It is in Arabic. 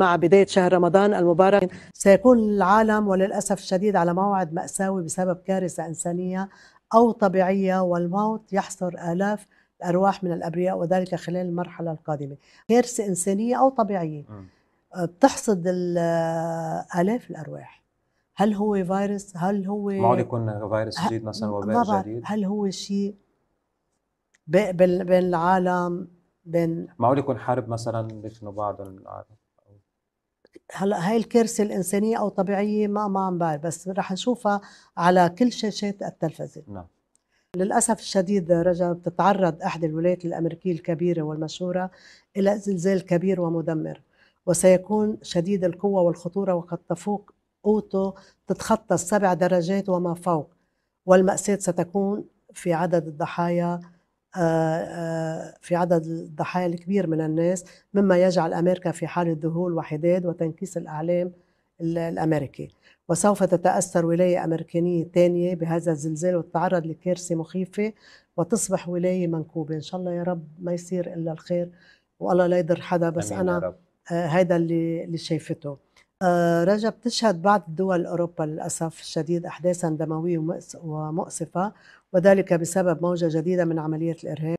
مع بداية شهر رمضان المبارك سيكون العالم وللأسف الشديد على موعد مأساوي بسبب كارثة إنسانية أو طبيعية والموت يحصر آلاف الأرواح من الأبرياء وذلك خلال المرحلة القادمة كارثة إنسانية أو طبيعية بتحصد نعم. آلاف الأرواح هل هو فيروس هل هو معقول يكون فيروس جديد مثلا وباء جديد هل هو شيء بين العالم بين معقول يكون حرب مثلا بيشنوا بعض العالم هلا هاي الكارثه الانسانيه او طبيعيه ما ما عم بعرف بس رح نشوفها على كل شاشات التلفزيون نعم للاسف الشديد رجب تتعرض احدى الولايات الامريكيه الكبيره والمشهوره الى زلزال كبير ومدمر وسيكون شديد القوه والخطوره وقد تفوق قوته تتخطى السبع درجات وما فوق والمأساة ستكون في عدد الضحايا آه، آه، في عدد الضحايا الكبير من الناس مما يجعل أمريكا في حالة ذهول وحداد وتنكيس الأعلام الأمريكي وسوف تتأثر ولاية أمريكانية ثانية بهذا الزلزال وتتعرض لكارثة مخيفة وتصبح ولاية منكوبة إن شاء الله يا رب ما يصير إلا الخير والله لا يضر حدا بس أنا آه، هيدا اللي شايفته آه، رجب تشهد بعض دول أوروبا للأسف الشديد أحداثا دموية ومؤسفة وذلك بسبب موجة جديدة من عمليه الإرهاب